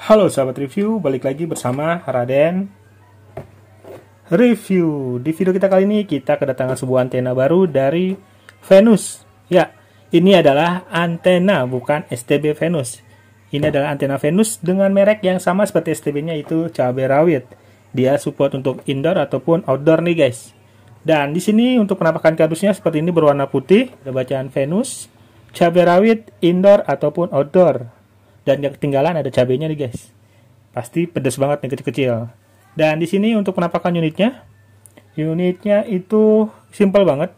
Halo sahabat review, balik lagi bersama Raden Review. Di video kita kali ini kita kedatangan sebuah antena baru dari Venus. Ya, ini adalah antena bukan STB Venus. Ini adalah antena Venus dengan merek yang sama seperti STB-nya itu cabai rawit. Dia support untuk indoor ataupun outdoor nih guys. Dan di sini untuk penampakan kardusnya seperti ini berwarna putih, ada bacaan Venus, cabai rawit indoor ataupun outdoor dan yang ketinggalan ada cabenya nih guys pasti pedes banget nih kecil-kecil dan di sini untuk penampakan unitnya unitnya itu simple banget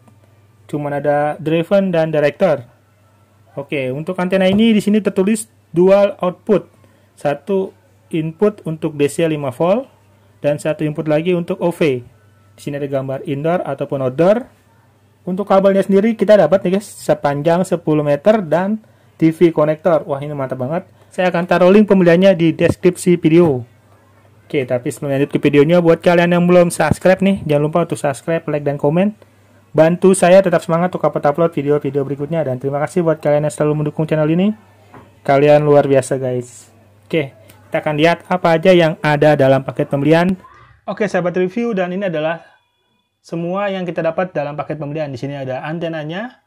cuman ada driven dan director oke untuk antena ini di sini tertulis dual output satu input untuk DC 5 volt dan satu input lagi untuk OV di sini ada gambar indoor ataupun outdoor untuk kabelnya sendiri kita dapat nih guys sepanjang 10 meter dan TV konektor. Wah, ini mantap banget. Saya akan taruh link pembeliannya di deskripsi video. Oke, tapi sebelum lanjut ke videonya, buat kalian yang belum subscribe nih, jangan lupa untuk subscribe, like, dan komen. Bantu saya tetap semangat untuk dapat upload video-video berikutnya. Dan terima kasih buat kalian yang selalu mendukung channel ini. Kalian luar biasa, guys. Oke, kita akan lihat apa aja yang ada dalam paket pembelian. Oke, sahabat review, dan ini adalah semua yang kita dapat dalam paket pembelian. Di sini ada antenanya,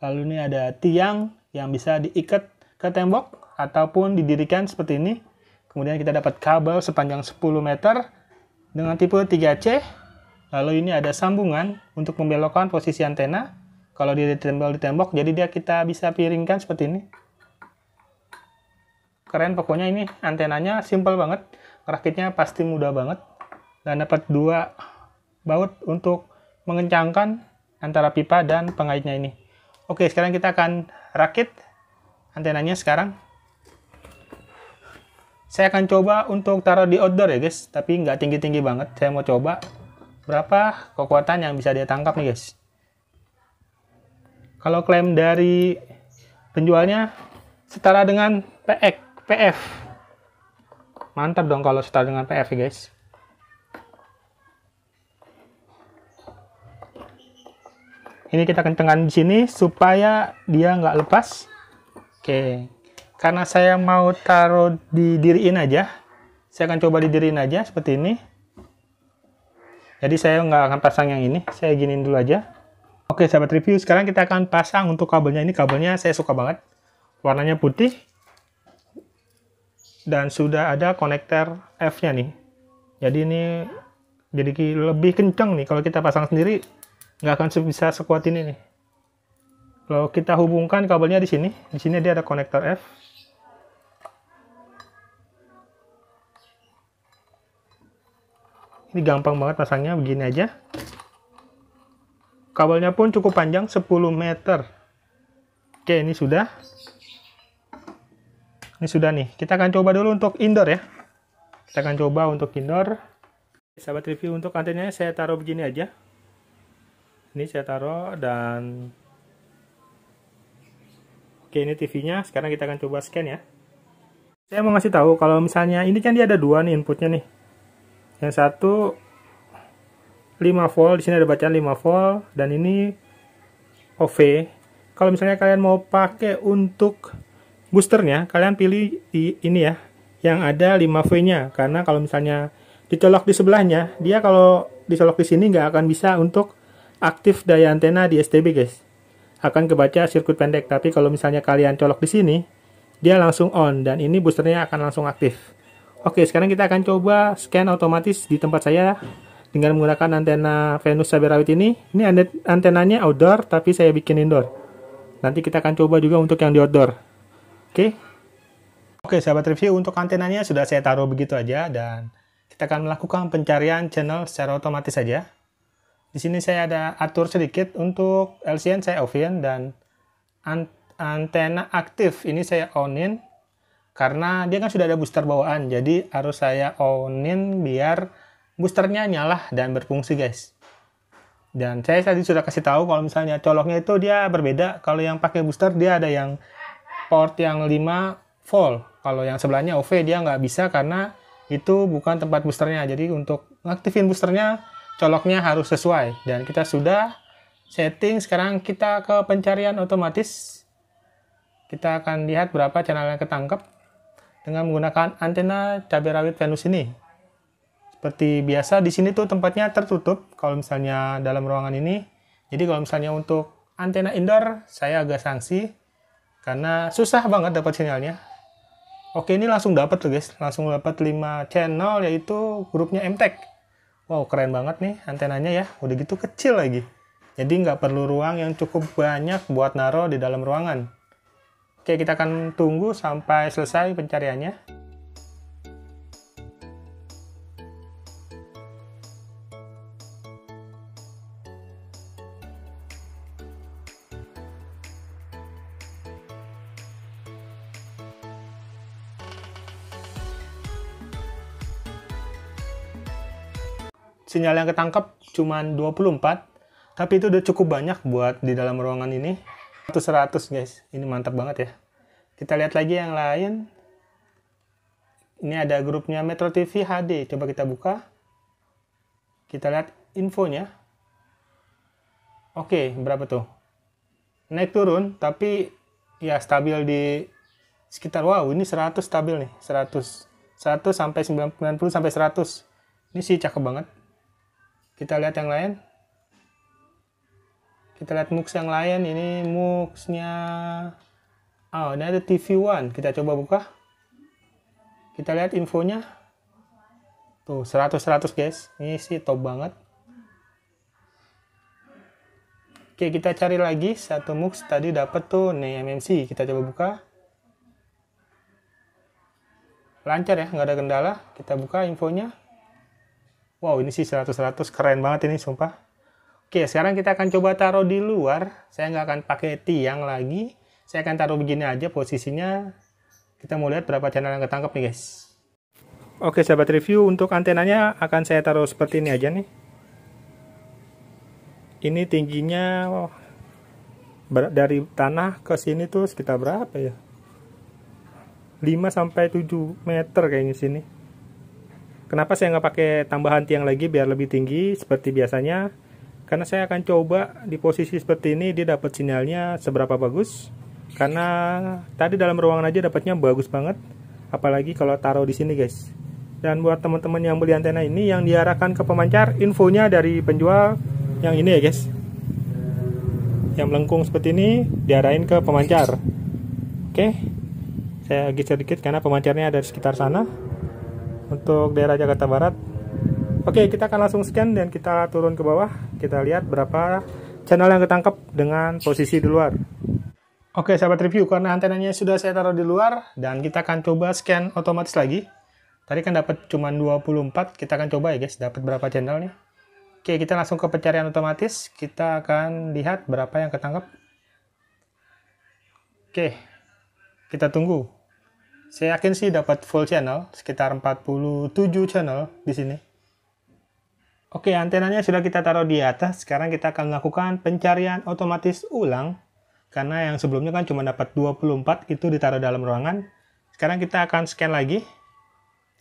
lalu ini ada tiang, yang bisa diikat ke tembok ataupun didirikan seperti ini. Kemudian kita dapat kabel sepanjang 10 meter dengan tipe 3C. Lalu ini ada sambungan untuk membelokkan posisi antena. Kalau dia ditempel di tembok, jadi dia kita bisa piringkan seperti ini. Keren pokoknya ini antenanya simple banget. Rakitnya pasti mudah banget. Dan dapat dua baut untuk mengencangkan antara pipa dan pengaitnya ini. Oke, sekarang kita akan rakit antenanya sekarang. Saya akan coba untuk taruh di outdoor ya guys, tapi nggak tinggi-tinggi banget. Saya mau coba berapa kekuatan yang bisa dia tangkap nih guys. Kalau klaim dari penjualnya setara dengan PX, PF. Mantap dong kalau setara dengan PF ya guys. ini kita kencengkan di sini supaya dia nggak lepas oke karena saya mau taruh di diriin aja saya akan coba di diriin aja seperti ini jadi saya nggak akan pasang yang ini saya giniin dulu aja oke sahabat review sekarang kita akan pasang untuk kabelnya ini kabelnya saya suka banget warnanya putih dan sudah ada konektor F nya nih jadi ini jadi lebih kenceng nih kalau kita pasang sendiri nggak akan bisa sekuat ini nih kalau kita hubungkan kabelnya di sini di sini dia ada konektor F ini gampang banget pasangnya begini aja kabelnya pun cukup panjang 10 meter oke ini sudah ini sudah nih kita akan coba dulu untuk indoor ya kita akan coba untuk indoor sahabat review untuk antenanya saya taruh begini aja ini saya taruh dan oke ini TV-nya sekarang kita akan coba scan ya saya mau ngasih tahu kalau misalnya ini kan dia ada dua nih inputnya nih yang satu 5 volt di sini ada bacaan 5 volt dan ini OV kalau misalnya kalian mau pakai untuk boosternya kalian pilih di ini ya yang ada 5V nya karena kalau misalnya dicolok di sebelahnya dia kalau dicolok di sini nggak akan bisa untuk aktif daya antena di STB guys akan kebaca sirkuit pendek tapi kalau misalnya kalian colok di sini dia langsung on dan ini boosternya akan langsung aktif oke sekarang kita akan coba scan otomatis di tempat saya dengan menggunakan antena Venus Saberawit ini ini antenanya outdoor tapi saya bikin indoor nanti kita akan coba juga untuk yang di outdoor oke oke sahabat review untuk antenanya sudah saya taruh begitu aja dan kita akan melakukan pencarian channel secara otomatis saja di sini saya ada atur sedikit untuk LCN saya offin dan antena aktif ini saya onin karena dia kan sudah ada booster bawaan jadi harus saya onin biar boosternya nyala dan berfungsi guys. Dan saya tadi sudah kasih tahu kalau misalnya coloknya itu dia berbeda. Kalau yang pakai booster dia ada yang port yang 5 volt. Kalau yang sebelahnya OV dia nggak bisa karena itu bukan tempat boosternya. Jadi untuk ngaktifin boosternya coloknya harus sesuai dan kita sudah setting sekarang kita ke pencarian otomatis kita akan lihat berapa channel yang ketangkep dengan menggunakan antena cabai rawit Venus ini seperti biasa di sini tuh tempatnya tertutup kalau misalnya dalam ruangan ini jadi kalau misalnya untuk antena indoor saya agak sanksi karena susah banget dapat sinyalnya Oke ini langsung dapat tuh guys, langsung dapat 5 channel yaitu grupnya MTech. Wow, keren banget nih antenanya ya. Udah gitu kecil lagi. Jadi nggak perlu ruang yang cukup banyak buat naruh di dalam ruangan. Oke, kita akan tunggu sampai selesai pencariannya. sinyal yang ketangkap cuma 24 tapi itu udah cukup banyak buat di dalam ruangan ini 100 100 guys ini mantap banget ya kita lihat lagi yang lain ini ada grupnya Metro TV HD coba kita buka kita lihat infonya oke berapa tuh naik turun tapi ya stabil di sekitar wow ini 100 stabil nih 100 100 sampai 90 sampai 100 ini sih cakep banget kita lihat yang lain kita lihat mux yang lain ini muxnya oh ah, ini ada TV One kita coba buka kita lihat infonya tuh 100 100 guys ini sih top banget oke kita cari lagi satu mux tadi dapat tuh nih MMC kita coba buka lancar ya nggak ada kendala kita buka infonya Wow, ini sih 100-100 keren banget ini, sumpah. Oke, sekarang kita akan coba taruh di luar. Saya nggak akan pakai tiang lagi. Saya akan taruh begini aja posisinya. Kita mau lihat berapa channel yang ketangkep nih, guys. Oke, sahabat review, untuk antenanya akan saya taruh seperti ini aja nih. Ini tingginya oh, dari tanah ke sini tuh sekitar berapa ya? 5 sampai 7 meter kayaknya sini. Kenapa saya nggak pakai tambahan tiang lagi biar lebih tinggi seperti biasanya? Karena saya akan coba di posisi seperti ini dia dapat sinyalnya seberapa bagus. Karena tadi dalam ruangan aja dapatnya bagus banget. Apalagi kalau taruh di sini guys. Dan buat teman-teman yang beli antena ini yang diarahkan ke pemancar, infonya dari penjual yang ini ya guys. Yang melengkung seperti ini diarahin ke pemancar. Oke, saya geser sedikit karena pemancarnya ada di sekitar sana untuk daerah Jakarta Barat. Oke, kita akan langsung scan dan kita turun ke bawah. Kita lihat berapa channel yang ketangkep dengan posisi di luar. Oke, sahabat review, karena antenanya sudah saya taruh di luar dan kita akan coba scan otomatis lagi. Tadi kan dapat cuma 24, kita akan coba ya guys, dapat berapa channel nih. Oke, kita langsung ke pencarian otomatis. Kita akan lihat berapa yang ketangkep. Oke, kita tunggu. Saya yakin sih dapat full channel, sekitar 47 channel di sini. Oke, antenanya sudah kita taruh di atas. Sekarang kita akan melakukan pencarian otomatis ulang. Karena yang sebelumnya kan cuma dapat 24, itu ditaruh dalam ruangan. Sekarang kita akan scan lagi.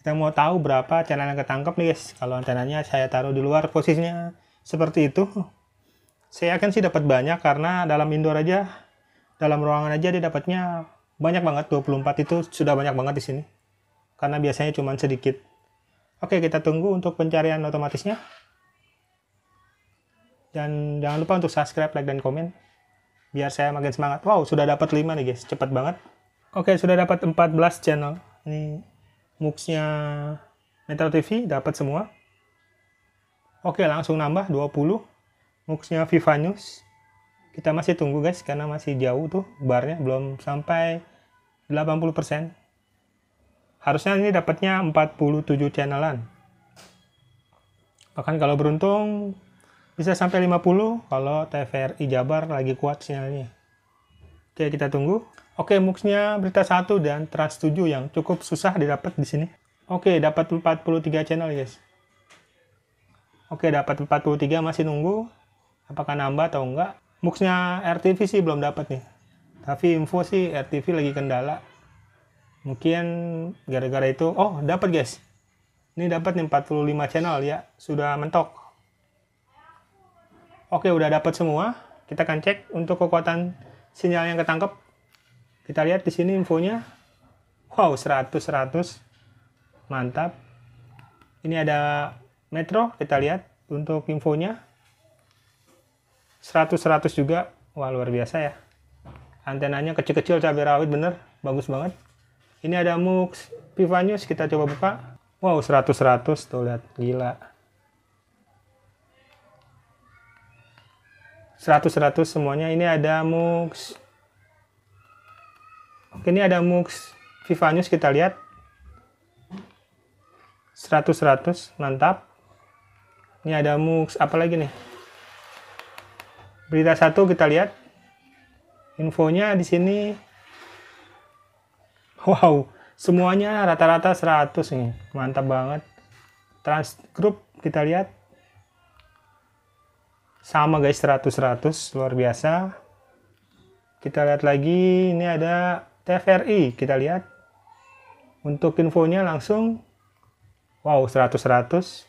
Kita mau tahu berapa channel yang ketangkep nih guys. Kalau antenanya saya taruh di luar posisinya seperti itu. Saya yakin sih dapat banyak karena dalam indoor aja, dalam ruangan aja dia dapatnya banyak banget 24 itu sudah banyak banget di sini karena biasanya cuma sedikit oke kita tunggu untuk pencarian otomatisnya dan jangan lupa untuk subscribe like dan komen biar saya makin semangat wow sudah dapat 5 nih guys cepat banget oke sudah dapat 14 channel ini muxnya metal TV dapat semua oke langsung nambah 20 muxnya Viva News kita masih tunggu guys karena masih jauh tuh barnya belum sampai 80% harusnya ini dapatnya 47 channelan bahkan kalau beruntung bisa sampai 50 kalau TVRI Jabar lagi kuat sinyalnya oke kita tunggu oke muxnya berita 1 dan trans 7 yang cukup susah didapat di sini oke dapat 43 channel guys oke dapat 43 masih nunggu apakah nambah atau enggak Muxnya RTV sih belum dapat nih. Tapi info sih RTV lagi kendala. Mungkin gara-gara itu, oh dapat guys. Ini dapat nih 45 channel ya, sudah mentok. Oke, udah dapat semua. Kita akan cek untuk kekuatan sinyal yang ketangkep. Kita lihat di sini infonya. Wow, 100 100. Mantap. Ini ada Metro, kita lihat untuk infonya. 100-100 juga wah luar biasa ya antenanya kecil-kecil cabai rawit bener bagus banget ini ada MUX Viva News kita coba buka wow 100-100 tuh lihat gila 100-100 semuanya ini ada MUX Oke, ini ada MUX Viva News kita lihat 100-100 mantap ini ada MUX apa lagi nih Berita satu kita lihat. Infonya di sini. Wow, semuanya rata-rata 100 nih. Mantap banget. group kita lihat. Sama guys 100-100, luar biasa. Kita lihat lagi, ini ada TVRI, kita lihat. Untuk infonya langsung, wow 100-100.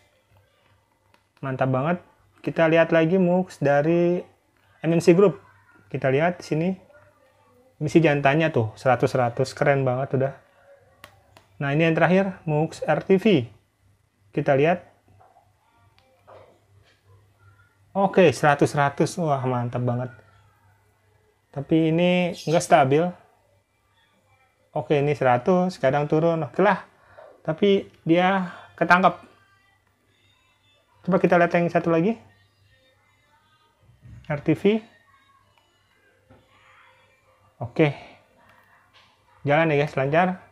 Mantap banget. Kita lihat lagi MUX dari MNC Group kita lihat di sini misi jantannya tuh 100-100 keren banget udah nah ini yang terakhir MUX RTV kita lihat oke 100-100 wah mantap banget tapi ini enggak stabil oke ini 100 kadang turun oke lah tapi dia ketangkap coba kita lihat yang satu lagi RTV. Oke. Jalan ya guys, lancar.